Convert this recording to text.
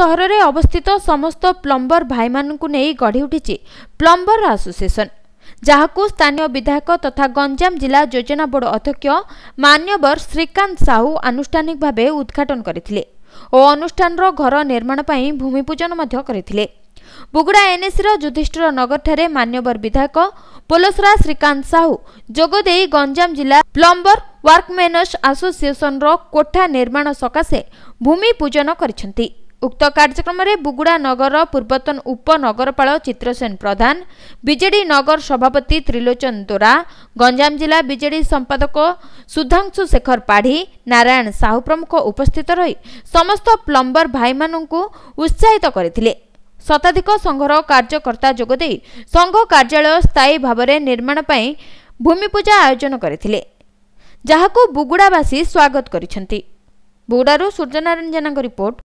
ସହରରେ ଅବସ୍ଥିତ ସମସ୍ତ ପ୍ଲମ୍ବର ଭାଇମାନଙ୍କୁ ନେଇ ଗଢ଼ି ଉଠିଛି ପ୍ଲମ୍ବର ଆସୋସିଏସନ ଯାହାକୁ ସ୍ଥାନୀୟ ବିଧାୟକ ତଥା ଗଞ୍ଜାମ ଜିଲ୍ଲା ଯୋଜନା ବୋର୍ଡ ଅଧ୍ୟକ୍ଷ ମାନ୍ୟବର ଶ୍ରୀକାନ୍ତ ସାହୁ ଆନୁଷ୍ଠାନିକ ଭାବେ ଉଦ୍ଘାଟନ କରିଥିଲେ ଓ ଅନୁଷ୍ଠାନର ଘର ନିର୍ମାଣ ପାଇଁ ଭୂମିପୂଜନ ମଧ୍ୟ କରିଥିଲେ ବୁଗୁଡ଼ା ଏନ୍ଏସିର ଯୁଧିଷ୍ଠିର ନଗରଠାରେ ମାନ୍ୟବର ବିଧାୟକ ପୋଲସରା ଶ୍ରୀକାନ୍ତ ସାହୁ ଯୋଗଦେଇ ଗଞ୍ଜାମ ଜିଲ୍ଲା ପ୍ଲମ୍ବର ୱାର୍କମେନର୍ସ ଆସୋସିଏସନର କୋଠା ନିର୍ମାଣ ସକାଶେ ଭୂମିପୂଜନ କରିଛନ୍ତି ଉକ୍ତ କାର୍ଯ୍ୟକ୍ରମରେ ବୁଗୁଡ଼ା ନଗର ପୂର୍ବତନ ଉପନଗରପାଳ ଚିତ୍ରସେନ ପ୍ରଧାନ ବିଜେଡ଼ି ନଗର ସଭାପତି ତ୍ରିଲୋଚନ ଦୋରା ଗଞ୍ଜାମ ଜିଲ୍ଲା ବିଜେଡ଼ି ସମ୍ପାଦକ ସୁଧାଂଶୁ ଶେଖର ପାଢ଼ୀ ନାରାୟଣ ସାହୁ ପ୍ରମୁଖ ଉପସ୍ଥିତ ରହି ସମସ୍ତ ପ୍ଲମ୍ବର ଭାଇମାନଙ୍କୁ ଉତ୍ସାହିତ କରିଥିଲେ ଶତାଧିକ ସଂଘର କାର୍ଯ୍ୟକର୍ତ୍ତା ଯୋଗଦେଇ ସଂଘ କାର୍ଯ୍ୟାଳୟ ସ୍ଥାୟୀ ଭାବରେ ନିର୍ମାଣ ପାଇଁ ଭୂମିପୂଜା ଆୟୋଜନ କରିଥିଲେ ଯାହାକୁ ବୁଗୁଡ଼ାବାସୀ ସ୍ୱାଗତ କରିଛନ୍ତି ବୁଗୁଡ଼ାରୁ ସୂର୍ଯ୍ୟନାରାୟଣ ଜେନାଙ୍କ ରିପୋର୍ଟ